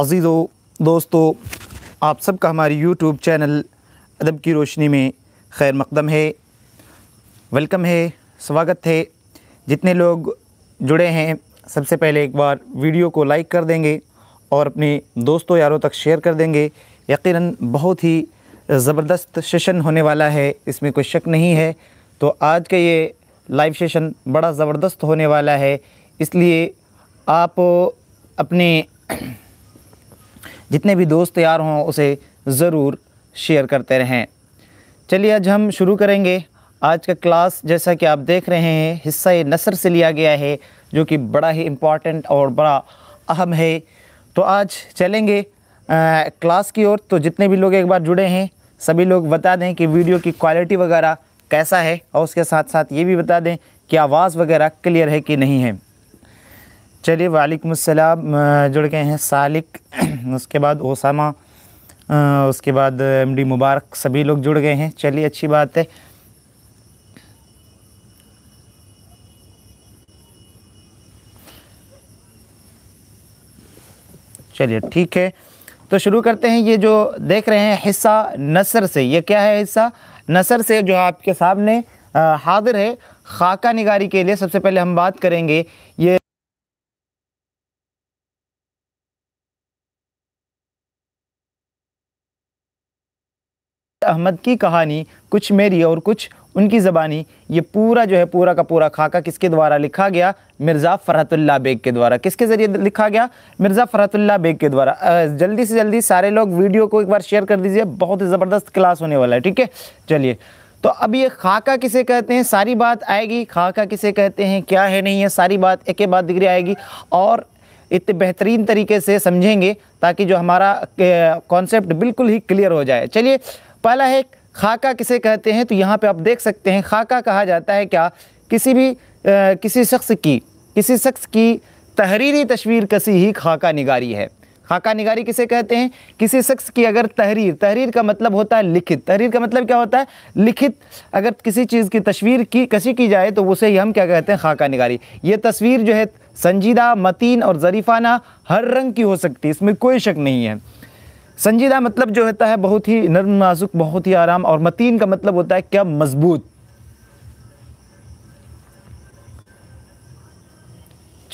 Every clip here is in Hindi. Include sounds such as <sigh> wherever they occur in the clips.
अज़ीज़ों दोस्तों आप सबका हमारी यूट्यूब चैनल अदब की रोशनी में खैर मकदम है वेलकम है स्वागत है जितने लोग जुड़े हैं सबसे पहले एक बार वीडियो को लाइक कर देंगे और अपने दोस्तों यारों तक शेयर कर देंगे यकीनन बहुत ही ज़बरदस्त सेशन होने वाला है इसमें कोई शक नहीं है तो आज का ये लाइव सेशन बड़ा ज़बरदस्त होने वाला है इसलिए आप अपने जितने भी दोस्त यार हों उसे ज़रूर शेयर करते रहें चलिए आज हम शुरू करेंगे आज का क्लास जैसा कि आप देख रहे हैं हिस्सा नसर से लिया गया है जो कि बड़ा ही इम्पॉर्टेंट और बड़ा अहम है तो आज चलेंगे आ, क्लास की ओर तो जितने भी लोग एक बार जुड़े हैं सभी लोग बता दें कि वीडियो की क्वालिटी वगैरह कैसा है और उसके साथ साथ ये भी बता दें कि आवाज़ वगैरह क्लियर है कि नहीं है चलिए वालेकुम अस्सलाम जुड़ गए हैं सालिक <clears throat> उसके बाद ओसामा उसके बाद एम डी मुबारक सभी लोग जुड़ गए हैं चलिए अच्छी बात है चलिए ठीक है तो शुरू करते हैं ये जो देख रहे हैं हिस्सा नसर से ये क्या है हिस्सा नसर से जो आपके सामने हाजिर है खाका निगारी के लिए सबसे पहले हम बात करेंगे ये अहमद की कहानी कुछ मेरी और कुछ उनकी ज़बानी ये पूरा जो है पूरा का पूरा खाका किसके द्वारा लिखा गया मिर्ज़ा फ़रहतुल्ला बेग के द्वारा किसके ज़रिए लिखा गया मिर्ज़ा फ़रहतुल्ला बेग के द्वारा जल्दी से जल्दी सारे लोग वीडियो को एक बार शेयर कर दीजिए बहुत ही ज़बरदस्त क्लास होने वाला है ठीक है चलिए तो अब ये खाका किसे कहते हैं सारी बात आएगी खाका किसे कहते हैं क्या है नहीं है सारी बात एक बाद डिग्री आएगी और इतने बेहतरीन तरीके से समझेंगे ताकि जो हमारा कॉन्सेप्ट बिल्कुल ही क्लियर हो जाए चलिए पहला है खाका किसे कहते हैं तो यहाँ पे आप देख सकते हैं खाका कहा जाता है क्या किसी भी आ, किसी शख्स की किसी शख्स की तहरीरी तस्वीर कसी ही खाका निगारी है खाका निगारी किसे कहते हैं किसी शख्स की अगर तहरीर तहरीर का मतलब होता है लिखित तहरीर का मतलब क्या होता है लिखित अगर किसी चीज़ की तस्वीर की कसी की जाए तो उसे ही हम क्या कहते हैं खाका निगारी ये तस्वीर जो है संजीदा मतीन और ज़रीफाना हर रंग की हो सकती है इसमें कोई शक नहीं है संजीदा मतलब जो होता है बहुत ही नर्म नाजुक बहुत ही आराम और मतीन का मतलब होता है क्या मजबूत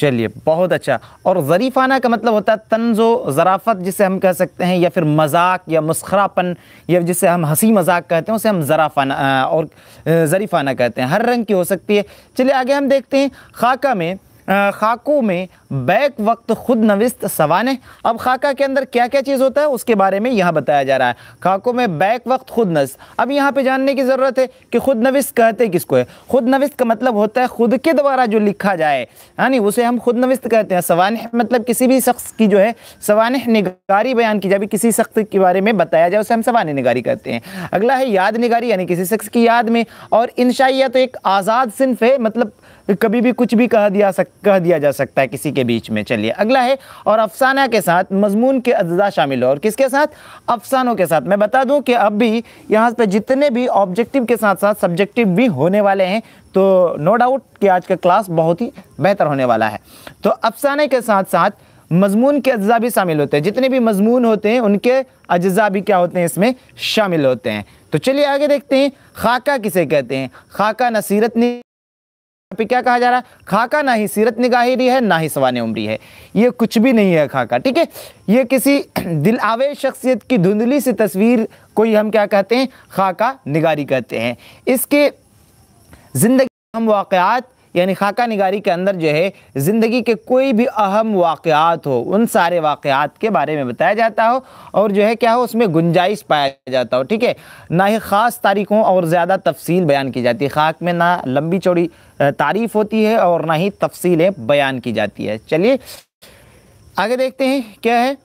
चलिए बहुत अच्छा और ज़रीफाना का मतलब होता है तंजो ज़राफ़त जिसे हम कह सकते हैं या फिर मजाक या मुस्खरापन या जिसे हम हंसी मजाक कहते हैं उसे हम ज़राफ़ाना और ज़रीफ़ाना कहते हैं हर रंग की हो सकती है चलिए आगे हम देखते हैं खाका में खाकों में बैक वक्त खुद नविस्त सवान अब खाका के अंदर क्या क्या चीज़ होता है उसके बारे में यहाँ बताया जा रहा है खाकों में बैक वक्त खुद नस् अब यहाँ पे जानने की ज़रूरत है कि खुद नविस्त कहते किसको है खुद नविस्त का मतलब होता है खुद के द्वारा जो लिखा जाए यानी उसे हम खुद नविस्त कहते हैं सवान मतलब किसी भी शख्स की जो है सवान निगारी बयान की जाए किसी शख्स के बारे में बताया जाए उसे हम सवान निगारी कहते हैं अगला है याद निगारी यानी किसी शख्स की याद में और इनशाइया तो एक आज़ाद सिंफ है मतलब कभी भी कुछ भी कह दिया सक कह दिया जा सकता है किसी के बीच में चलिए अगला है और अफसाना के साथ मजमून के अज्जा शामिल हो और किसके साथ अफसानों के साथ मैं बता दूं कि अब भी यहाँ पर जितने भी ऑब्जेक्टिव के साथ साथ सब्जेक्टिव भी होने वाले हैं तो नो डाउट कि आज का क्लास बहुत ही बेहतर होने वाला है तो अफसाने के साथ साथ मजमून के अज्जा भी शामिल होते हैं जितने भी मजमून होते हैं उनके अज्जा भी क्या होते हैं इसमें शामिल होते हैं तो चलिए आगे देखते हैं खाका किसे कहते हैं खाका नसीरत ने क्या कहा जा रहा है खाका ना ही सीरत रही है ना ही सवान उम्री है ये कुछ भी नहीं है खाका ठीक है ये किसी <clears throat> दिल आवेश शख्सियत की धुंधली सी तस्वीर को ही हम क्या कहते हैं खाका निगारी कहते हैं इसके ज़िंदगी हम वाकयात यानी खाका निगारी के अंदर जो है ज़िंदगी के कोई भी अहम वाक़ात हो उन सारे वाक़ात के बारे में बताया जाता हो और जो है क्या हो उसमें गुंजाइश पाया जाता हो ठीक है ना ही ख़ास तारीखों और ज़्यादा तफसील बयान की जाती है खाक में ना लंबी चौड़ी तारीफ़ होती है और ना ही तफसीलें बयान की जाती है चलिए आगे देखते हैं क्या है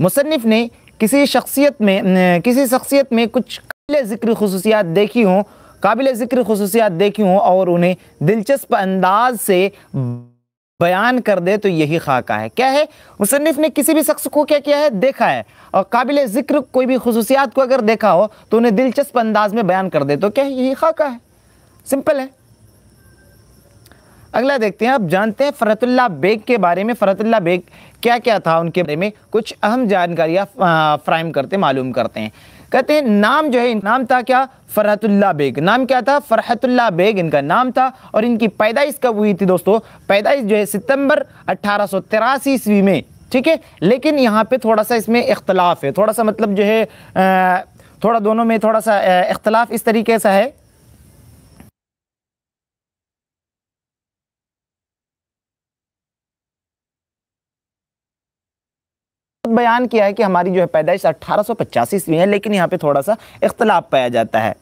मुसनफ़ ने किसी शख्सियत में किसी शख्सियत में कुछ काबिल ज़िक्र खसूसियात देखी हों काबिल ज़िक्र खसूसियात देखी हों और उन्हें दिलचस्प अंदाज से बयान कर दे तो यही खाका है क्या है मुसनफ़ ने किसी भी शख्स को क्या किया है देखा है और काबिल ज़िक्र कोई भी खसूसियात को अगर देखा हो तो उन्हें दिलचस्प अंदाज में बयान कर दे तो क्या है यही खाका है सिंपल है अगला देखते हैं आप जानते हैं फ़रतुल्ला बेग के बारे में फ़रतुल्ला बेग क्या क्या था उनके बारे में कुछ अहम जानकारियाँ फ्राहम करते मालूम करते हैं कहते हैं नाम जो है नाम था क्या फ़रहतुल्ला बेग नाम क्या था फ़रहतुल्ला बेग इनका नाम था और इनकी पैदाइश कब हुई थी दोस्तों पैदाइश जो है सितंबर अट्ठारह ईस्वी में ठीक है लेकिन यहाँ पे थोड़ा सा इसमें इख्तलाफ है थोड़ा सा मतलब जो है आ, थोड़ा दोनों में थोड़ा सा इख्तलाफ इस तरीके से है बयान किया है कि हमारी जो है पैदाइश अट्ठारह सौ में है लेकिन यहाँ पर थोड़ा सा इख्तलाफ पाया जाता है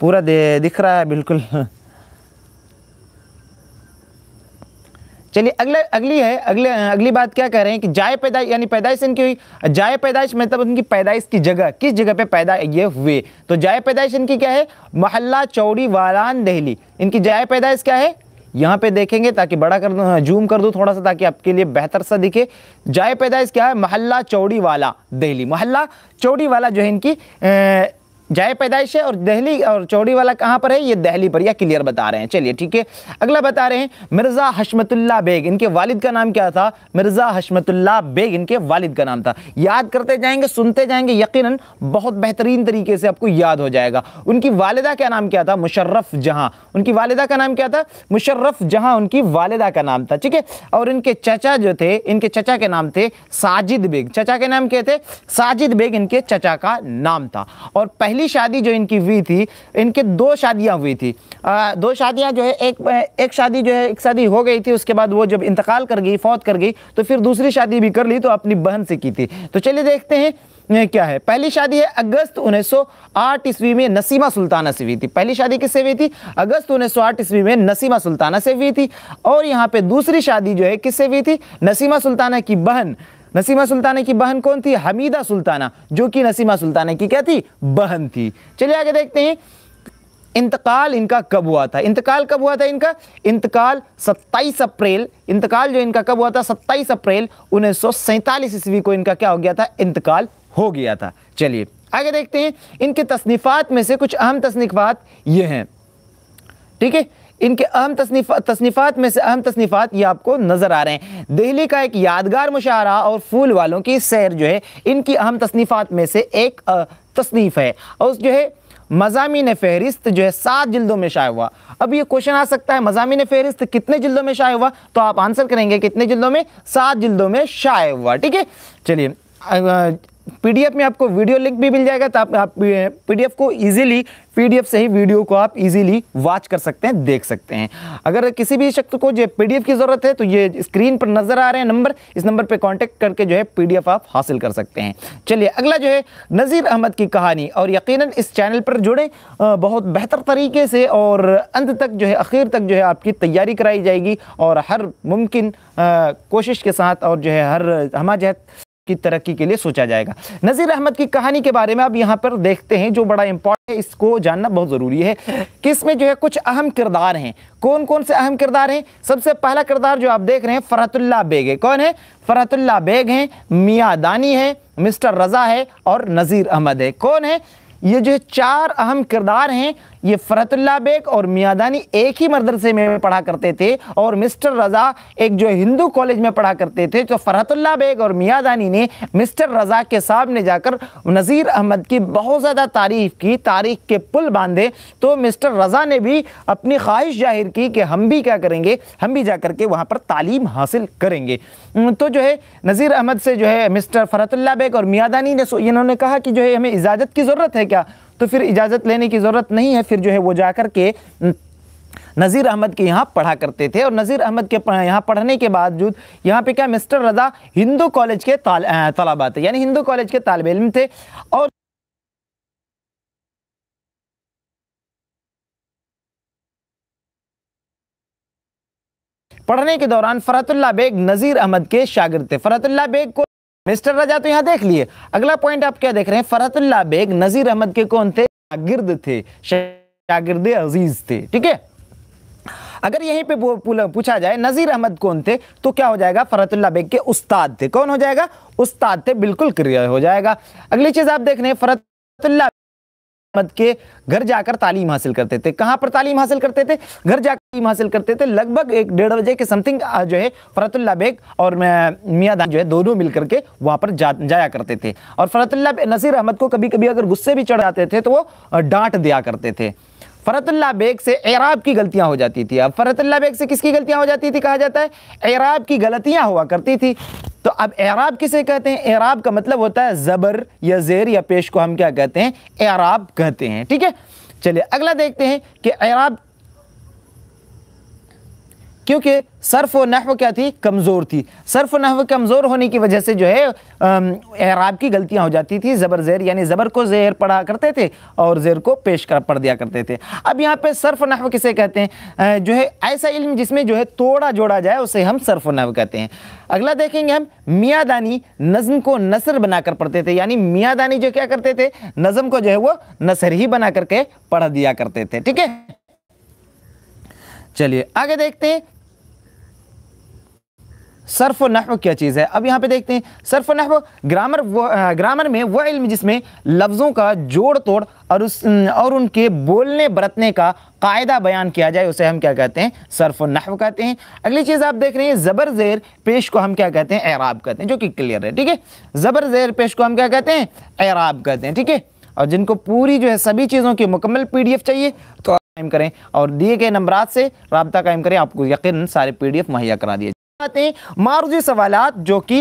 पूरा दिख रहा है बिल्कुल चलिए अगले अगली है अगले अगली बात क्या कह रहे हैं कि जाय पैदाइश यानी पैदाइश इनकी हुई जाय पैदाइश मतलब उनकी पैदाइश की जगह किस जगह पे पैदा ये हुए तो जाय पैदाइश इनकी क्या है मोहल्ला चौड़ी वालान दहली इनकी जाय पैदाइश क्या है यहाँ पे देखेंगे ताकि बड़ा कर दूँ जूम कर दूँ थोड़ा सा ताकि आपके लिए बेहतर सा दिखे जाए पैदाइश क्या है मोहल्ला चौड़ी वाला दिल्ली मोहल्ला चौड़ी वाला जो है इनकी जय पैदाइश है और दहली और चौड़ी वाला कहाँ पर है ये दहली पर यह क्लियर बता रहे हैं चलिए ठीक है अगला बता रहे हैं मिर्ज़ा हशमतुल्ला बेग इनके वालिद का नाम क्या था मिर्ज़ा हशमतुल्ला बेग इनके वालिद का नाम था याद करते जाएंगे सुनते जाएंगे यकीनन बहुत बेहतरीन तरीके से आपको याद हो जाएगा उनकी वालदा का नाम क्या था मुशर्रफ जहाँ उनकी वालदा का नाम क्या था मुशर्रफ जहाँ उनकी वालदा का नाम था ठीक है और इनके चचा जो थे इनके चचा के नाम थे साजिद बेग चचा के नाम क्या थे साजिद बेग इनके चचा का नाम था और पहले पहली शादी जो इनकी हुई थी इनके दो शादियां हुई थी आ, दो शादियां जो है एक एक शादी जो है एक शादी हो गई थी उसके बाद वो जब इंतकाल कर गई फौत कर गई तो फिर दूसरी शादी भी कर ली तो अपनी बहन से की थी तो चलिए देखते हैं क्या है पहली शादी है अगस्त 1908 ईस्वी में नसीमा सुल्ताना से हुई थी पहली शादी किससे हुई थी अगस्त 1908 ईस्वी में नसीमा सुल्ताना से हुई थी और यहाँ पे दूसरी शादी जो है किससे हुई थी नसीमा सुल्ताना की बहन नसीमा सुल्ताना की बहन कौन थी हमीदा सुल्ताना जो कि नसीमा सुल्ताना की क्या थी बहन थी चलिए आगे देखते हैं इंतकाल इनका कब हुआ था इंतकाल कब हुआ था इनका इंतकाल 27 अप्रैल इंतकाल जो इनका कब हुआ था 27 अप्रैल उन्नीस सौ ईस्वी को इनका क्या हो गया था इंतकाल हो गया था चलिए आगे देखते हैं इनके तसनीफ़ात में से कुछ अहम तसनीफ़ात ये हैं ठीक है इनके अहम तसनीफ़ात में से अहम तसनीफ़ात ये आपको नज़र आ रहे हैं दिल्ली का एक यादगार मुशारा और फूल वालों की सैर जो है इनकी अहम तसनीफ़ात में से एक तसनीफ़ है और जो है मजामी फहरिस्त जो है सात जिल्दों में शाया हुआ अब ये क्वेश्चन आ सकता है मजामी फहरिस्त कितने जिल्दों में शाया हुआ तो आप आंसर करेंगे कितने जिल्दों में सात जिल्दों में शाया हुआ ठीक है चलिए पीडीएफ में आपको वीडियो लिंक भी मिल जाएगा तो आप, पीडीएफ को इजीली पीडीएफ से ही वीडियो को आप इजीली वॉच कर सकते हैं देख सकते हैं अगर किसी भी शख्स को जो पीडीएफ की ज़रूरत है तो ये स्क्रीन पर नज़र आ रहे हैं नंबर इस नंबर पर कांटेक्ट करके जो है पीडीएफ आप हासिल कर सकते हैं चलिए अगला जो है नज़ीर अहमद की कहानी और यकीन इस चैनल पर जुड़े बहुत बेहतर तरीके से और अंत तक जो है आखिर तक जो है आपकी तैयारी कराई जाएगी और हर मुमकिन कोशिश के साथ और जो है हर हमाजहत की तरक्की के लिए सोचा जाएगा नज़ीर अहमद की कहानी के बारे में आप यहाँ पर देखते हैं जो बड़ा इंपॉर्टेंट है इसको जानना बहुत ज़रूरी है कि इसमें जो है कुछ अहम किरदार हैं कौन कौन से अहम किरदार हैं सबसे पहला किरदार जो आप देख रहे हैं फ़रहतुल्ला बेग है कौन है फ़रहतुल्ला बेग हैं मियाँ दानी है मिस्टर रज़ा है और नज़ीर अहमद है कौन है ये जो चार अहम किरदार हैं ये फरतुल्ला बेग और मियादानी एक ही मदरसे में पढ़ा करते थे और मिस्टर रज़ा एक जो हिंदू कॉलेज में पढ़ा करते थे तो फरतुल्ला बेग और मियादानी ने मिस्टर रज़ा के सामने जाकर नज़ीर अहमद की बहुत ज़्यादा तारीफ़ की तारीख के पुल बांधे तो मिस्टर रज़ा ने भी अपनी ख्वाहिश जाहिर की कि हम भी क्या करेंगे हम भी जा करके वहाँ पर तालीम हासिल करेंगे तो जो है नज़ीर अहमद से जो है मिस्टर फरतुल्ला बेग और मियादानी ने इन्होंने कहा कि जो है हमें इजाज़त की ज़रूरत है क्या तो फिर इजाज़त लेने की ज़रूरत नहीं है फिर जो है वो जा कर के नज़ीर अहमद के यहाँ पढ़ा करते थे और नज़ीर अहमद के यहाँ पढ़ने के बावजूद यहाँ पे क्या मिस्टर रज़ा हिंदू कॉलेज के तलाबा थे यानी हिंदू कॉलेज के तालब इम थे और पढ़ने के दौरान फरहतुल्ला बेग नज़ीर अहमद के शागिर्द थे फरहतुल्ला बेग को मिस्टर राजा तो यहाँ देख लिए अगला पॉइंट आप क्या देख रहे हैं फरहतुल्ला बेग नजीर अहमद के कौन थे शागिर्द थे शागिर्द अजीज थे ठीक है अगर यहीं पे पूछा जाए नज़ीर अहमद कौन थे तो क्या हो जाएगा फरहतुल्ला बेग के उस्ताद थे कौन हो जाएगा उस्ताद थे बिल्कुल क्लियर हो जाएगा अगली चीज़ आप देख रहे हैं फरतुल्ला अहमद के घर जाकर तालीम हासिल करते थे कहाँ पर तालीम हासिल करते थे घर जाकर तालीम हासिल करते थे लगभग एक डेढ़ बजे के समथिंग जो है फरतुल्ला बेग और मियाँ जो है दोनों मिलकर के वहाँ पर जा, जाया करते थे और फरतुल्ला नसीर अहमद को कभी कभी अगर गुस्से भी चढ़ जाते थे तो वो डांट दिया करते थे फरतुल्ला बेग से एराब की गलतियां हो जाती थी अब फ़रतल्ला बेग से किसकी गलतियां हो जाती थी कहा जाता है एराब की गलतियां हुआ करती थी तो अब एराब किसे कहते हैं एराब का मतलब होता है ज़बर या जेर या पेश को हम क्या कहते हैं एराब कहते हैं ठीक है चलिए अगला देखते हैं कि एराब क्योंकि सर्फ व नहव क्या थी कमज़ोर थी सर्फ नहव कमज़ोर होने की वजह से जो है एराब की गलतियाँ हो जाती थी ज़बर ज़ेर यानी ज़बर को ज़ेर पढ़ा करते थे और ज़ेर को पेश कर पढ़ दिया करते थे अब यहाँ पे सर्फ नहव किसे कहते हैं जो है ऐसा इल्म जिसमें जो है तोड़ा जोड़ा जाए उसे हम सर्फ नहव कहते हैं अगला देखेंगे हम मियादानी नज़म को नसर बनाकर पढ़ते थे यानी मियादानी जो क्या करते थे नज़म को जो है वो नसर ही बना करके पढ़ दिया करते थे ठीक है चलिए आगे देखते हैं सर्फ नहव क्या चीज़ है अब यहाँ पे देखते हैं सरफ नहव ग्रामर वो ग्रामर में वह इल्म जिसमें लफ्ज़ों का जोड़ तोड़ और उस और उनके बोलने बरतने का कायदा बयान किया जाए उसे हम क्या कहते हैं सर्फ नहव कहते हैं अगली चीज़ आप देख रहे हैं ज़बर ज़ेर पेश को हम क्या कहते हैं एराब कहते हैं जो कि क्लियर है ठीक है ज़बर ज़ेर पेश को हम क्या कहते हैं एराब कहते हैं ठीक है और जिनको पूरी जो है सभी चीज़ों की मुकम्मल पी चाहिए तो कायम करें और दिए गए नंबरात से रबता कायम करें आपको यकीन सारे पी डी मुहैया करा दिए मारूजी सवाल जो कि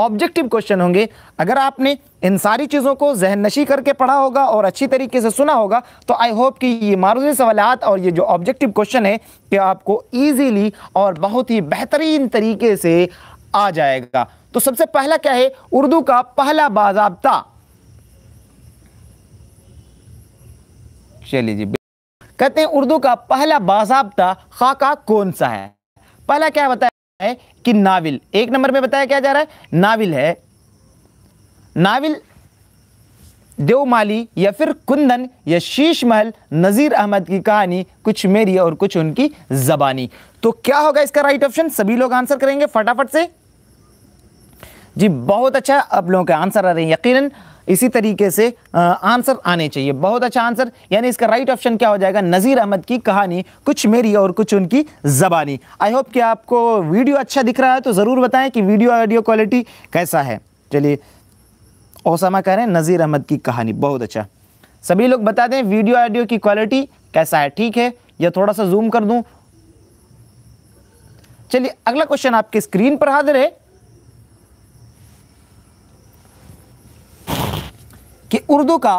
ऑब्जेक्टिव क्वेश्चन होंगे अगर आपने इन सारी चीज़ों को जहन नशी करके पढ़ा होगा और अच्छी तरीके से सुना होगा तो आई होप कि ये मारूजी सवाल और ये जो ऑब्जेक्टिव क्वेश्चन है कि आपको ईजीली और बहुत ही बेहतरीन तरीके से आ जाएगा तो सबसे पहला क्या है उर्दू का पहला बाजाबता चलिए जी कहते हैं उर्दू का पहला बाजाबता खाका कौन सा है पहला क्या बताया है कि नाविल एक नंबर में बताया क्या जा रहा है नाविल है नाविल देवमाली या फिर कुंदन या शीश महल नज़ीर अहमद की कहानी कुछ मेरी और कुछ उनकी जबानी तो क्या होगा इसका राइट ऑप्शन सभी लोग आंसर करेंगे फटाफट से जी बहुत अच्छा आप लोगों के आंसर आ रहे हैं यकीनन इसी तरीके से आंसर आने चाहिए बहुत अच्छा आंसर यानी इसका राइट ऑप्शन क्या हो जाएगा नज़ीर अहमद की कहानी कुछ मेरी और कुछ उनकी ज़बानी आई होप कि आपको वीडियो अच्छा दिख रहा है तो ज़रूर बताएं कि वीडियो ऑडियो क्वालिटी कैसा है चलिए ओसामा कह रहे हैं नज़ीर अहमद की कहानी बहुत अच्छा सभी लोग बता दें वीडियो ऑडियो की क्वालिटी कैसा है ठीक है या थोड़ा सा जूम कर दूं चलिए अगला क्वेश्चन आपके स्क्रीन पर हाजिर है कि उर्दू का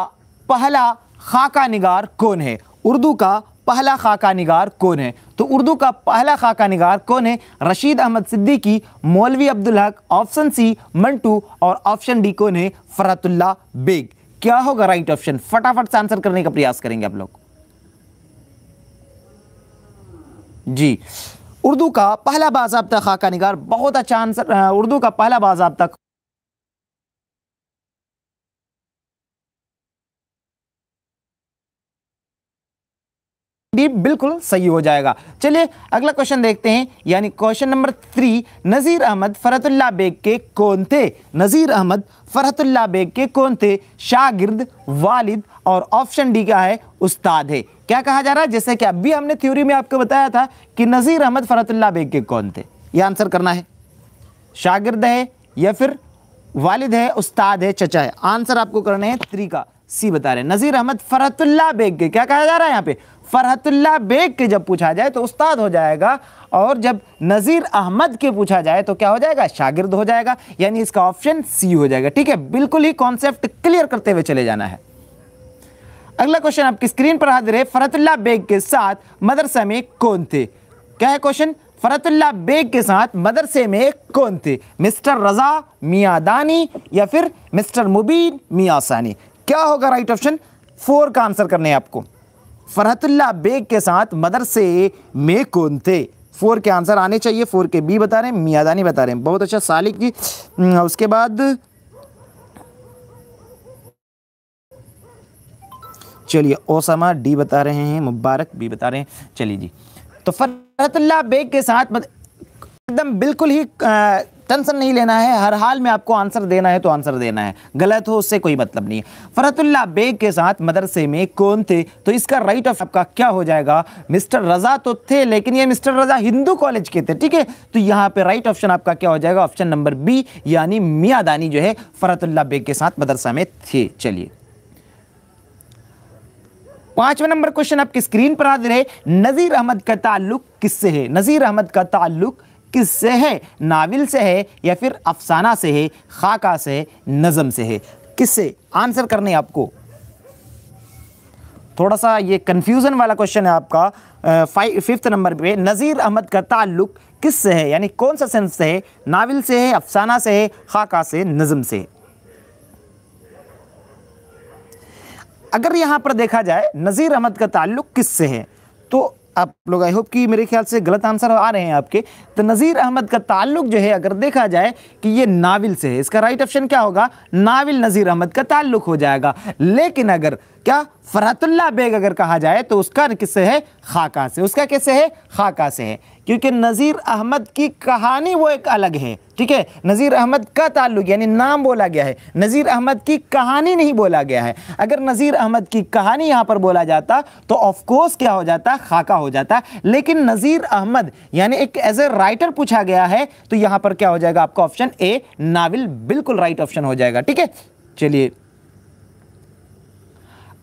पहला खाका निगार कौन है उर्दू का पहला खाका निगार कौन है तो उर्दू का पहला खाका निगार कौन है रशीद अहमद सिद्दीकी मौलवी अब्दुल हक ऑप्शन सी मंटू और ऑप्शन डी कौन है फरतुल्ला बेग क्या होगा राइट ऑप्शन फटाफट से आंसर करने का प्रयास करेंगे आप लोग जी उर्दू का पहला बाजाबता खाका निगार बहुत अच्छा आंसर उर्दू का पहला बाजाबता डी बिल्कुल सही हो जाएगा चलिए अगला क्वेश्चन देखते हैं यानी question number three Nazir Ahmad Farhatullah Beg के कौन थे नज़ीर अहमद फरहतुल्ला बेग के कौन थे शागिर्द वालिद और ऑप्शन डी क्या है उस्ताद है क्या कहा जा रहा है जैसे कि अभी हमने थ्योरी में आपको बताया था कि नज़ीर अहमद फरहतुल्ला बेग के कौन थे ये आंसर करना है शागिर्द है या फिर वालिद है उस्ताद है चचा है आंसर आपको करना है थ्री का सी बता रहे नज़ीर अहमद फरहतुल्ला बेग के क्या कहा जा रहा है यहाँ पे फरहतुल्ला बेग के जब पूछा जाए तो उस्ताद हो जाएगा और जब नज़ीर अहमद के पूछा जाए तो क्या हो जाएगा शागिर्द हो जाएगा यानी इसका ऑप्शन सी हो जाएगा ठीक है बिल्कुल ही कॉन्सेप्ट क्लियर करते हुए चले जाना है अगला क्वेश्चन आपकी स्क्रीन पर हाजिर है फरतुल्ला बेग के साथ मदरसे में कौन थे क्या है क्वेश्चन फरतुल्ला बेग के साथ मदरसे में कौन थे मिस्टर रजा मियादानी या फिर मिस्टर मुबीन मियासानी क्या होगा राइट ऑप्शन फोर का आंसर करने हैं आपको फरहतुल्ला बेग के साथ मदरसे में कौन थे फोर के आंसर आने चाहिए फोर के बी बता रहे हैं मियादानी बता रहे हैं बहुत अच्छा सालिक जी हम्म, उसके बाद चलिए ओसामा डी बता रहे हैं मुबारक बी बता रहे हैं चलिए जी तो फरहतुल्ला बेग के साथ एकदम बिल्कुल ही टेंशन नहीं लेना है हर हाल में आपको आंसर देना है तो आंसर देना है गलत हो उससे कोई मतलब नहीं फरतुल्ला बेग के साथ मदरसे में कौन थे तो इसका राइट ऑफ आपका क्या हो जाएगा मिस्टर रजा तो थे लेकिन ये मिस्टर रजा हिंदू कॉलेज के थे ठीक है तो यहाँ पे राइट ऑप्शन आपका क्या हो जाएगा ऑप्शन नंबर बी यानी मियादानी जो है फरतुल्ला बेग के साथ मदरसा में थे चलिए पांचवा नंबर क्वेश्चन आपकी स्क्रीन पर आ रहे नजीर अहमद का ताल्लुक किससे है नजीर अहमद का ताल्लुक किससे है नाविल से है या फिर अफसाना से है खाका से है नज़म से है किससे आंसर करने आपको थोड़ा सा ये कन्फ्यूज़न वाला क्वेश्चन है आपका फिफ्थ नंबर पे नज़ीर अहमद का ताल्लुक किस से है यानी कौन सा सेंस से है नाविल से है अफसाना से है खाका से नज़म से है अगर यहाँ पर देखा जाए नज़ीर अहमद का ताल्लुक किस से है तो आप लोग आई होप कि मेरे ख्याल से गलत आंसर आ रहे हैं आपके तो नज़ीर अहमद का ताल्लुक जो है अगर देखा जाए कि ये नाविल से है इसका राइट ऑप्शन क्या होगा नाविल नज़ीर अहमद का ताल्लुक हो जाएगा लेकिन अगर क्या फरहतुल्ला बेग अगर कहा जाए तो उसका किससे है खाका से उसका कैसे है खाका से है क्योंकि नज़ीर अहमद की कहानी वो एक अलग है ठीक है नज़ीर अहमद का ताल्लुक यानी नाम बोला गया है नज़ीर अहमद की कहानी नहीं बोला गया है अगर नज़ीर अहमद की कहानी यहाँ पर बोला जाता तो ऑफकोर्स क्या हो जाता खाका हो जाता लेकिन नज़ीर अहमद यानी एक एज ए राइटर पूछा गया है तो यहाँ पर क्या हो जाएगा आपका ऑप्शन ए नावल बिल्कुल राइट ऑप्शन हो जाएगा ठीक है चलिए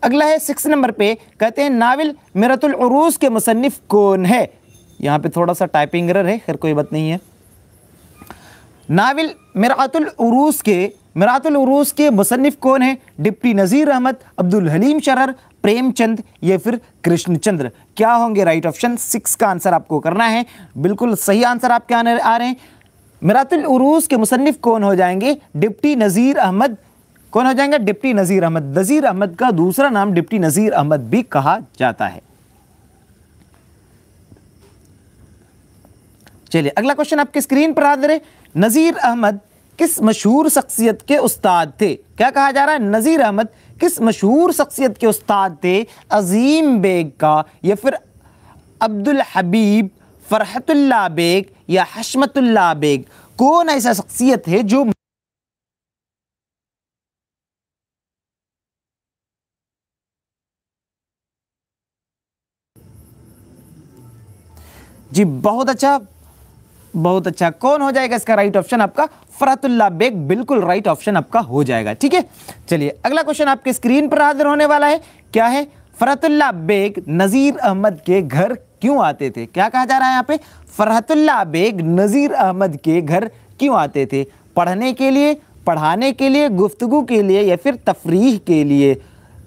अगला है सिक्स नंबर पे कहते हैं नावल मरतुल के मुसनफ़ कौन है यहाँ पे थोड़ा सा टाइपिंग रर है खैर कोई बात नहीं है नावल मरातुल के मरातुल के मुसनफ़ कौन है डिप्टी नज़ीर अहमद अब्दुल हलीम शरर प्रेमचंद या फिर कृष्णचंद्र क्या होंगे राइट ऑप्शन सिक्स का आंसर आपको करना है बिल्कुल सही आंसर आपके आने आ रहे हैं मरातुल के मुसनफ़ कौन हो जाएंगे डिप्टी नज़ीर अहमद कौन हो जाएंगे डिप्टी नज़ीर अहमद नज़ीर अहमद का दूसरा नाम डिप्टी नज़ीर अहमद भी कहा जाता है चलिए अगला क्वेश्चन आपके स्क्रीन पर हाजिर नज़ीर अहमद किस मशहूर शख्सियत के उस्ताद थे क्या कहा जा रहा है नज़ीर अहमद किस मशहूर शख्सियत के उस्ताद थे अजीम बेग का या फिर अब्दुल हबीब फ़रहतुल्ला बेग या हशमतुल्ला बेग कौन ऐसा शख्सियत है जो जी बहुत अच्छा बहुत अच्छा कौन हो जाएगा इसका राइट ऑप्शन आपका फरातुल्ला बेग बिल्कुल राइट ऑप्शन आपका हो जाएगा ठीक है चलिए अगला क्वेश्चन आपके स्क्रीन पर हाजिर होने वाला है क्या है फरतुल्ला बेग नज़ीर अहमद के घर क्यों आते थे क्या कहा जा रहा है यहाँ पे फरहतुल्ला बेग नज़ीर अहमद के घर क्यों आते थे पढ़ने के लिए पढ़ाने के लिए गुफ्तगु के लिए या फिर तफरीह के लिए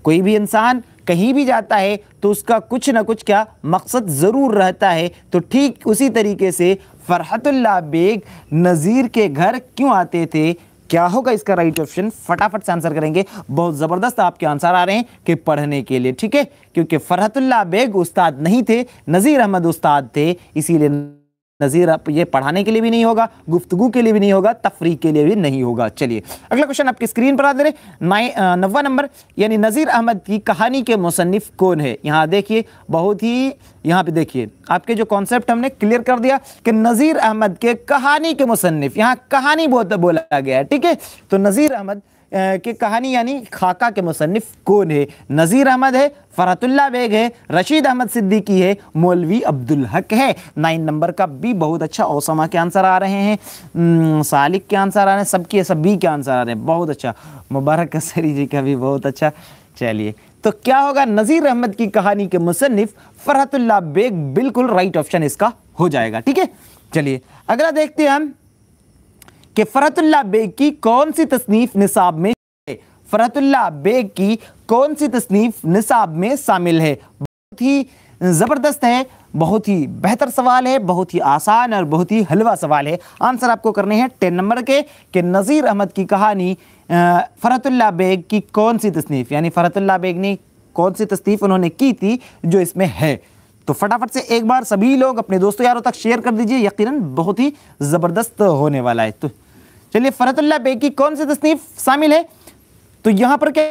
कोई भी इंसान कहीं भी जाता है तो उसका कुछ ना कुछ क्या मकसद ज़रूर रहता है तो ठीक उसी तरीके से फ़रहतुल्ला बेग नज़ीर के घर क्यों आते थे क्या होगा इसका राइट ऑप्शन फटाफट से आंसर करेंगे बहुत ज़बरदस्त आपके आंसर आ रहे हैं कि पढ़ने के लिए ठीक है क्योंकि फरहतुल्ला बेग उस्ताद नहीं थे नज़ीर अहमद उस्ताद थे इसीलिए नज़ीर ये पढ़ाने के लिए भी नहीं होगा गुफ्तगु के लिए भी नहीं होगा तफरी के लिए भी नहीं होगा चलिए अगला क्वेश्चन आपकी स्क्रीन पर आ दे नवा नंबर यानी नज़ीर अहमद की कहानी के मुसनफ़ कौन है यहाँ देखिए बहुत ही यहाँ पे देखिए आपके जो कॉन्सेप्ट हमने क्लियर कर दिया कि नज़ीर अहमद के कहानी के मुसनफ़ यहाँ कहानी बहुत बोला गया है ठीक है तो नज़ीर अहमद की कहानी यानी खाका के मुसनफ़ कौन है नज़ीर अहमद है फ़रहतुल्ला बेग है रशीद अहमद सिद्दीकी है मौलवी अब्दुल हक है नाइन नंबर का बी बहुत अच्छा ओसमा के आंसर आ रहे हैं सालिक के आंसर आ रहे हैं सबके सब बी के आंसर आ रहे हैं बहुत अच्छा मुबारक सरी जी का भी बहुत अच्छा चलिए तो क्या होगा नज़ीर अहमद की कहानी के मुसनफ़ फ़रहतुल्ला बेग बिल्कुल राइट ऑप्शन इसका हो जाएगा ठीक है चलिए अगला देखते हैं हम कि फ़रतुल्ला बेग की कौन सी तसनीफ़ निसाब में फ़रतुल्ला बेग की कौन सी तसनीफ़ निसाब में शामिल है बहुत ही ज़बरदस्त है बहुत ही बेहतर सवाल है बहुत ही आसान और बहुत ही हलवा सवाल है आंसर आपको करने हैं टेन नंबर के कि नज़ीर अहमद की कहानी फ़रतुल्ला बेग की कौन सी तसनीफ़ यानी फ़रतुल्ला बेग ने कौन सी तस्नीफ़ उन्होंने की थी जो इसमें है तो फटाफट से एक बार सभी लोग अपने दोस्तों यारों तक शेयर कर दीजिए यकीनन बहुत ही ज़बरदस्त होने वाला है तो चलिए फरतुल्ला बेग की कौन सी तस्नीफ शामिल है तो यहां पर क्या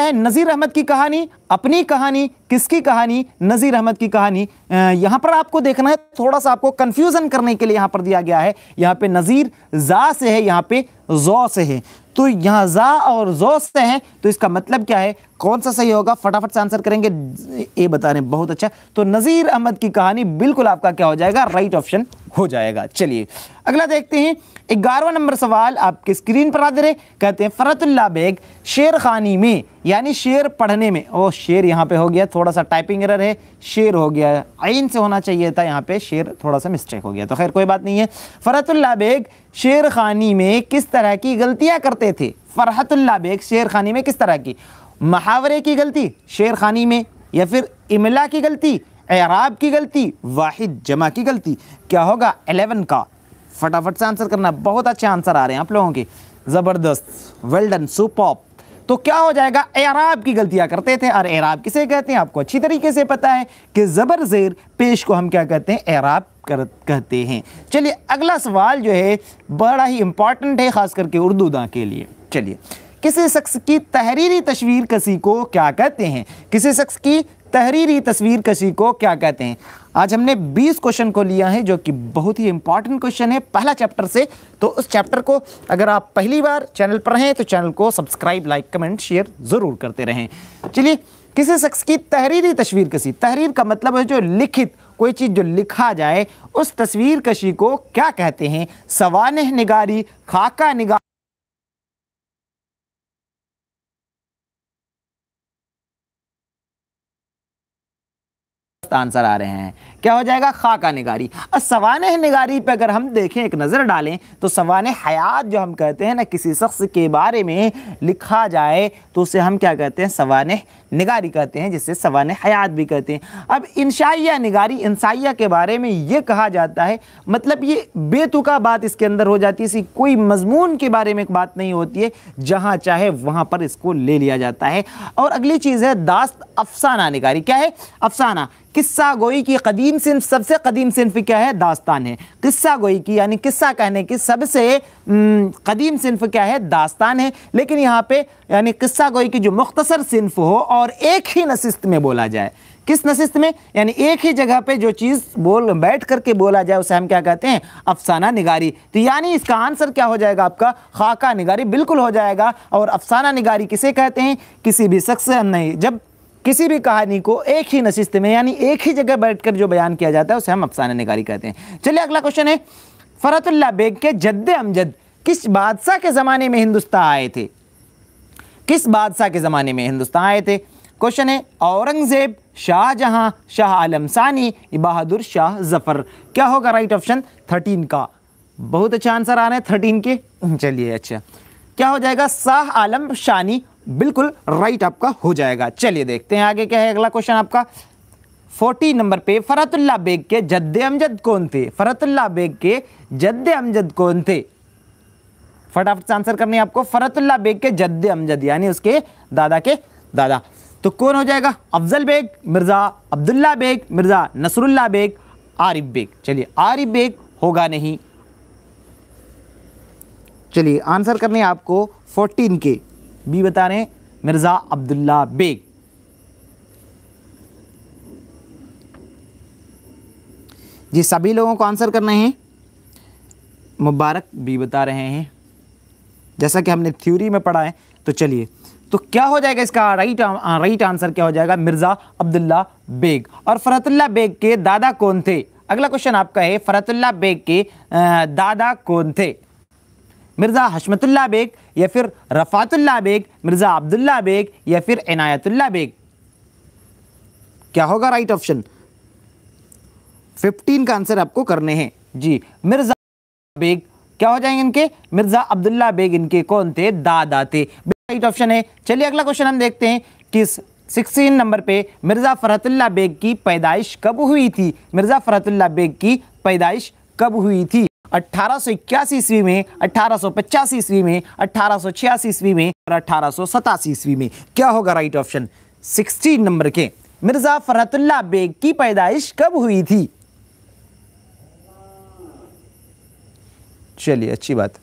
है नज़ीर अहमद की कहानी अपनी कहानी किसकी कहानी नज़ीर अहमद की कहानी यहां पर आपको देखना है थोड़ा सा आपको कंफ्यूजन करने के लिए यहां पर दिया गया है यहां पे नज़ीर जा से है यहां पे जो से है तो यहां जा और जो से है तो इसका मतलब क्या है कौन सा सही होगा फटाफट से आंसर करेंगे ये बता रहे बहुत अच्छा तो नज़ीर अहमद की कहानी बिल्कुल आपका क्या हो जाएगा राइट ऑप्शन हो जाएगा चलिए अगला देखते हैं ग्यारहवा नंबर सवाल आपके स्क्रीन पर हाजिर रहे कहते हैं फ़रतुल्ला बेग शेर खानी में यानी शेर पढ़ने में ओ शेर यहाँ पे हो गया थोड़ा सा टाइपिंग एरर है शेर हो गया आइन से होना चाहिए था यहाँ पे शेर थोड़ा सा मिस्टेक हो गया तो खैर कोई बात नहीं है फ़रतुल्ला बेग शेर खानी में किस तरह की गलतियाँ करते थे फ़रहतुल्ला बेग शेर खानी में किस तरह की महावरे की गलती शेर खानी में या फिर इमला की गलती एराब की गलती वाहिद जमा की गलती क्या होगा एलेवन का फटाफट से आंसर करना बहुत अच्छे आंसर आ रहे हैं आप लोगों के ज़बरदस्त वेल्डन सुपॉप तो क्या हो जाएगा एराब की गलतियां करते थे और एराब किसे कहते हैं आपको अच्छी तरीके से पता है कि ज़बर जेर पेश को हम क्या कहते हैं एराब कर कहते हैं चलिए अगला सवाल जो है बड़ा ही इंपॉर्टेंट है ख़ास करके उर्दू दा के लिए चलिए किसी शख्स की तहरीरी तस्वीर कसी को क्या कहते हैं किसी शख्स की तहरीरी तस्वीर कसी को क्या कहते हैं आज हमने 20 क्वेश्चन को लिया है जो कि बहुत ही इंपॉर्टेंट क्वेश्चन है पहला चैप्टर से तो उस चैप्टर को अगर आप पहली बार चैनल पर हैं तो चैनल को सब्सक्राइब लाइक कमेंट शेयर ज़रूर करते रहें चलिए किसी शख्स की तहरीरी तस्वीर कसी तहरीर का मतलब है जो लिखित कोई चीज़ जो लिखा जाए उस तस्वीर कशी को क्या कहते हैं सवानह निगारी खाका निगार आंसर आ रहे हैं क्या हो जाएगा खाका निगारी और सवान निगारी पर अगर हम देखें एक नज़र डालें तो सवान हयात जो हम कहते हैं ना किसी शख्स के बारे में लिखा जाए तो उसे हम क्या कहते हैं सवान निगारी कहते हैं जिसे सवान हयात भी कहते हैं अब इंशाइया निगारी इंसाइया के बारे में ये कहा जाता है मतलब ये बेतुका बात इसके अंदर हो जाती है इसी कोई मजमून के बारे में एक बात नहीं होती है जहाँ चाहे वहाँ पर इसको ले लिया जाता है और अगली चीज़ है दास्त अफसाना निगारी क्या है अफसाना किस्सा गोई की कदीम कदीम सिंफ सबसे कदीम सिंफ क्या है दास्तान है किस्सा गोई की यानी किस्सा कहने की सबसे कदीम सिंफ क्या है दास्तान है लेकिन यहाँ पे यानी किस्सा गोई की जो मुख्तसर सिंफ हो और एक ही नशिस्त में बोला जाए किस नशिस्त में यानी एक ही जगह पे जो चीज़ बोल बैठ करके बोला जाए उसे हम क्या कहते हैं अफसाना निगारी तो यानी इसका आंसर क्या हो जाएगा आपका खाका निगारी बिल्कुल हो जाएगा और अफसाना निगारी किसे कहते हैं किसी भी शख्स नहीं जब किसी भी कहानी को एक ही नशिस्त में यानी एक ही जगह बैठकर जो बयान किया जाता है उसे हम अफसाना निगारी कहते हैं चलिए अगला क्वेश्चन है फ़रतुल्ला बेग के जद्द अमजद किस बादशाह के ज़माने में हिंदुस्तान आए थे किस बादशाह के ज़माने में हिंदुस्तान आए थे क्वेश्चन है औरंगज़ेब शाहजहां शाह आलम सानी बहादुर शाह जफ़र क्या होगा राइट ऑप्शन थर्टीन का बहुत अच्छा आंसर आ रहे हैं थर्टीन के चलिए अच्छा क्या हो जाएगा शाह आलम शानी बिल्कुल राइट आपका हो जाएगा चलिए देखते हैं आगे क्या है अगला क्वेश्चन आपका फोर्टी नंबर पे फरतुल्ला बेग के जद्द अमजद कौन थे फरतुल्ला बेग के जद्द अमजद कौन थे फटाफट से आंसर करने आपको फरतुल्ला बेग के जद्द अमजद यानी उसके दादा के दादा तो कौन हो जाएगा अफजल बेग मिर्ज़ा अब्दुल्ला बेग मिर्ज़ा नसरुल्ला बेग आरिफ बेग चलिए आरिफ बेग होगा नहीं चलिए आंसर करने आपको फोर्टीन के बी बता रहे हैं मिर्ज़ा अब्दुल्ला बेग जी सभी लोगों को आंसर करना है मुबारक भी बता रहे हैं जैसा कि हमने थ्योरी में पढ़ा है तो चलिए तो क्या हो जाएगा इसका राइट राइट आंसर क्या हो जाएगा मिर्ज़ा अब्दुल्ला बेग और फ़रतुल्ला बेग के दादा कौन थे अगला क्वेश्चन आपका है फ़रतुल्ला बेग के दादा कौन थे मिर्ज़ा हशमतुल्ला बेग या फिर रफ़ातुल्ला बेग मिर्ज़ा अब्दुल्ला बेग या फिर इनायतुल्ला बेग क्या होगा राइट ऑप्शन फिफ्टीन का आंसर आपको करने हैं जी मिर्ज़ा बेग क्या हो जाएंगे इनके मिर्ज़ा अब्दुल्ला बेग इनके कौन थे दादा थे राइट ऑप्शन है चलिए अगला क्वेश्चन हम देखते हैं कि सिक्सटीन नंबर पे मिर्ज़ा फरहतुल्ला बेग की पैदाइश कब हुई थी मिर्ज़ा फरहतुल्ला बेग की पैदाइश कब हुई थी अठारह ईस्वी में अठारह ईस्वी में अठारह ईस्वी में और अठारह सतासी ईस्वी में क्या होगा राइट ऑप्शन सिक्सटीन नंबर के मिर्जा फरहतुल्ला बेग की पैदाइश कब हुई थी चलिए अच्छी बात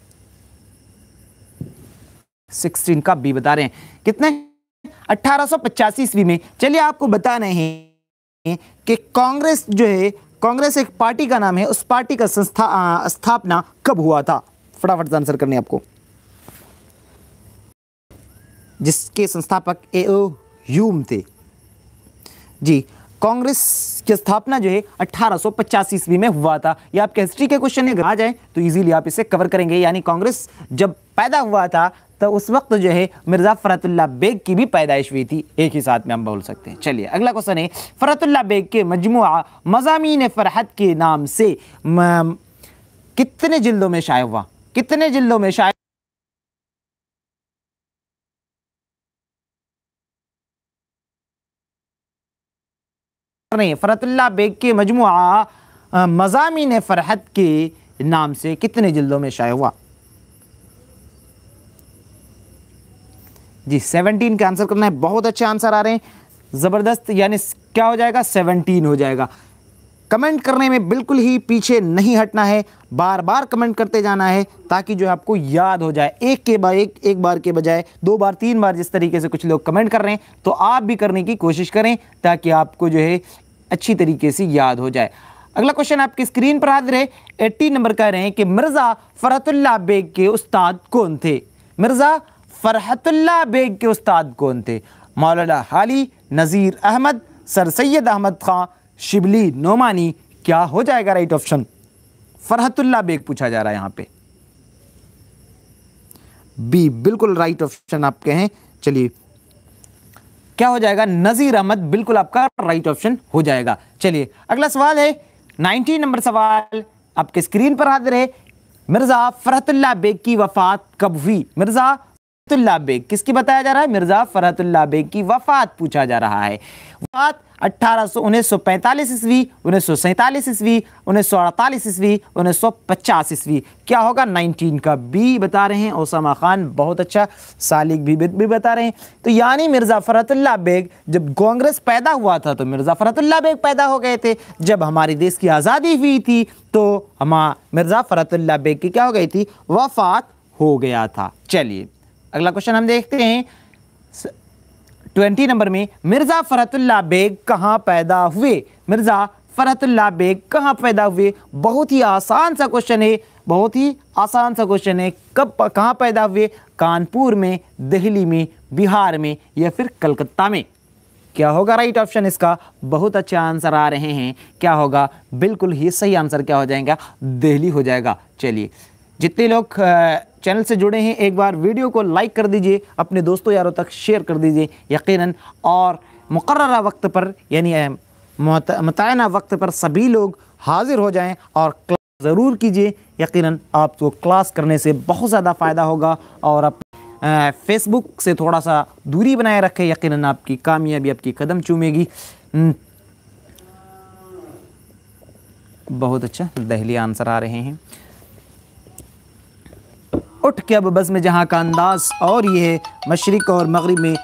सिक्सटीन का बी बता रहे हैं कितने अठारह ईस्वी में चलिए आपको बता रहे हैं कि कांग्रेस जो है कांग्रेस एक पार्टी का नाम है उस पार्टी का संस्था स्थापना कब हुआ था फटाफट से आंसर करने आपको जिसके संस्थापक ए ओ यूम थे जी कांग्रेस की स्थापना जो है अठारह ईस्वी में हुआ था यह आपके हिस्ट्री के क्वेश्चन आ जाए तो इजीली आप इसे कवर करेंगे यानी कांग्रेस जब पैदा हुआ था तो उस वक्त जो है मिर्ज़ा फ़रतुल्ला बेग की भी पैदाइश हुई थी एक ही साथ में हम बोल सकते हैं चलिए अगला क्वेश्चन है फ़रतुल्ला बेग के मजमु मजामीन फ़रहत के नाम से कितने जिल्दों में शाये हुआ कितने जिल्दों में शायद फ़करें फ़रतल्ला बेग के मजमु मजामी फ़रहत के नाम से कितने जल्दों में शाये हुआ जी सेवनटीन का आंसर करना है बहुत अच्छे आंसर आ रहे हैं ज़बरदस्त यानी क्या हो जाएगा सेवनटीन हो जाएगा कमेंट करने में बिल्कुल ही पीछे नहीं हटना है बार बार कमेंट करते जाना है ताकि जो है आपको याद हो जाए एक के बाद एक एक बार के बजाय दो बार तीन बार जिस तरीके से कुछ लोग कमेंट कर रहे हैं तो आप भी करने की कोशिश करें ताकि आपको जो है अच्छी तरीके से याद हो जाए अगला क्वेश्चन आपकी स्क्रीन पर हाजिर है एट्टी नंबर कह रहे हैं कि मिर्ज़ा फरहतुल्ला बेग के उस्ताद कौन थे मिर्ज़ा फरहतुल्ला बेग के उस्ताद कौन थे मौलाना हाली नज़ीर अहमद सर सैयद अहमद खां शिबली नोमानी क्या हो जाएगा राइट ऑप्शन फरहतुल्ला बेग पूछा जा रहा है यहां पे बी बिल्कुल राइट ऑप्शन आप कहें चलिए क्या हो जाएगा नज़ीर अहमद बिल्कुल आपका राइट ऑप्शन हो जाएगा चलिए अगला सवाल है नाइनटीन नंबर सवाल आपके स्क्रीन पर हाजिर है मिर्ज़ा फरहतुल्ला बेग की वफात कब हुई मिर्ज़ा फरहतुल्ला बेग किसकी बताया जा रहा है मिर्ज़ा फरहतुल्ला बेग की वफ़ात पूछा जा रहा है वफ़ात अट्ठारह सौ उन्नीस सौ पैंतालीस ईस्वी उन्नीस सौ सैंतालीस ईस्वी उन्नीस सौ अड़तालीस ईस्वी उन्नीस सौ पचास ईस्वी क्या होगा नाइनटीन का बी बता रहे हैं ओसामा खान बहुत अच्छा सालिक भी भी बता रहे हैं तो यानी मिर्ज़ा फ़रतुल्ला बेग जब कांग्रेस पैदा हुआ था तो मिर्ज़ा फ़रतुल्ला बेग पैदा हो गए थे जब हमारे देश की आज़ादी हुई थी तो हम मिर्ज़ा फरतुल्ला बेग की क्या हो गई थी वफ़ात हो गया था चलिए अगला क्वेश्चन हम देखते हैं ट्वेंटी नंबर में मिर्ज़ा फरहतुल्ला बेग कहाँ पैदा हुए मिर्ज़ा फरहतुल्ला बेग कहाँ पैदा हुए बहुत ही आसान सा क्वेश्चन है बहुत ही आसान सा क्वेश्चन है कब कहाँ पैदा हुए कानपुर में दिल्ली में बिहार में या फिर कलकत्ता में क्या होगा राइट ऑप्शन इसका बहुत अच्छे आंसर आ रहे हैं क्या होगा बिल्कुल ही सही आंसर क्या हो जाएगा दिल्ली हो जाएगा चलिए जितने लोग चैनल से जुड़े हैं एक बार वीडियो को लाइक कर दीजिए अपने दोस्तों यारों तक शेयर कर दीजिए यकीनन और मुकर वक्त पर यानी मतयन वक्त पर सभी लोग हाजिर हो जाएं और क्लास ज़रूर कीजिए यकीनन आपको क्लास करने से बहुत ज़्यादा फ़ायदा होगा और आप फेसबुक से थोड़ा सा दूरी बनाए रखें यकीन आपकी कामयाबी आपकी कदम चूमेगी बहुत अच्छा दहली आंसर आ रहे हैं उठ के अब में जहाँ का अंदाज और ये है मशरक़ और मगरब में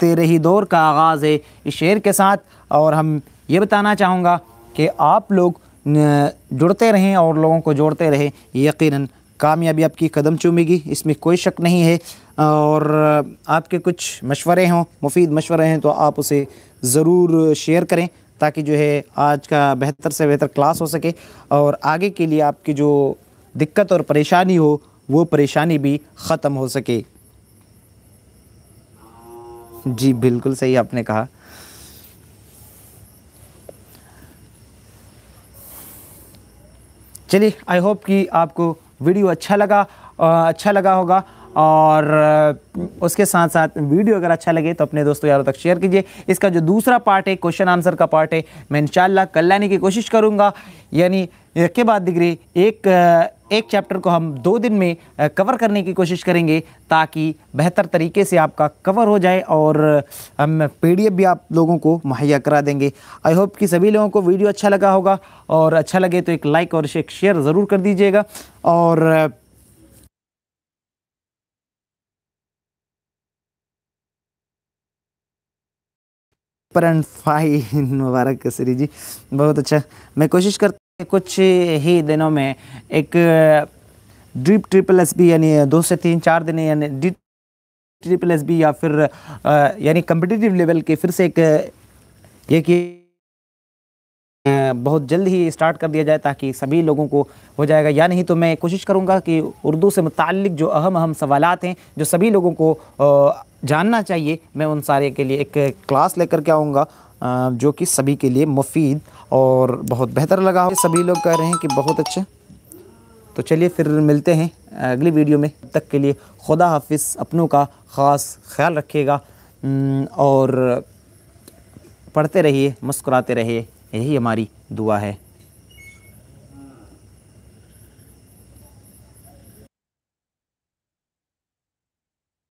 तेरे ही दौर का आगाज़ है इस शेर के साथ और हम ये बताना चाहूँगा कि आप लोग जुड़ते रहें और लोगों को जोड़ते रहें यकीन कामयाबी आपकी कदम चूमेगी इसमें कोई शक नहीं है और आपके कुछ मशवरे हों मुफीद मशवरे हैं तो आप उसे ज़रूर शेयर करें ताकि जो है आज का बेहतर से बेहतर क्लास हो सके और आगे के लिए आपकी जो दिक्कत और परेशानी हो वो परेशानी भी ख़त्म हो सके जी बिल्कुल सही आपने कहा चलिए आई होप कि आपको वीडियो अच्छा लगा अच्छा लगा होगा और उसके साथ साथ वीडियो अगर अच्छा लगे तो अपने दोस्तों यारों तक शेयर कीजिए इसका जो दूसरा पार्ट है क्वेश्चन आंसर का पार्ट है मैं इंशाल्लाह कल लाने की कोशिश करूँगा यानी के बाद डिग्री एक एक चैप्टर को हम दो दिन में कवर करने की कोशिश करेंगे ताकि बेहतर तरीके से आपका कवर हो जाए और हम पी भी आप लोगों को मुहैया करा देंगे आई होप कि सभी लोगों को वीडियो अच्छा लगा होगा और अच्छा लगे तो एक लाइक और एक शेयर ज़रूर कर दीजिएगा और पर एंड फाइन <laughs> मुबारक सरी जी बहुत अच्छा मैं कोशिश कर कुछ ही दिनों में एक ड्रिप ट्रिपल एस बी यानी दो से तीन चार दिन यानी ट्रिपल एस बी या फिर यानी कम्पिटिटिव लेवल के फिर से एक ये कि बहुत जल्द ही स्टार्ट कर दिया जाए ताकि सभी लोगों को हो जाएगा या नहीं तो मैं कोशिश करूंगा कि उर्दू से मुतक जो अहम अहम सवाल हैं जो सभी लोगों को जानना चाहिए मैं उन सारे के लिए एक क्लास लेकर के आऊँगा जो कि सभी के लिए मुफीद और बहुत बेहतर लगा सभी लोग कह रहे हैं कि बहुत अच्छा तो चलिए फिर मिलते हैं अगली वीडियो में तक के लिए खुदा हाफिज़ अपनों का ख़ास ख्याल रखिएगा और पढ़ते रहिए मुस्कुराते रहिए यही हमारी दुआ है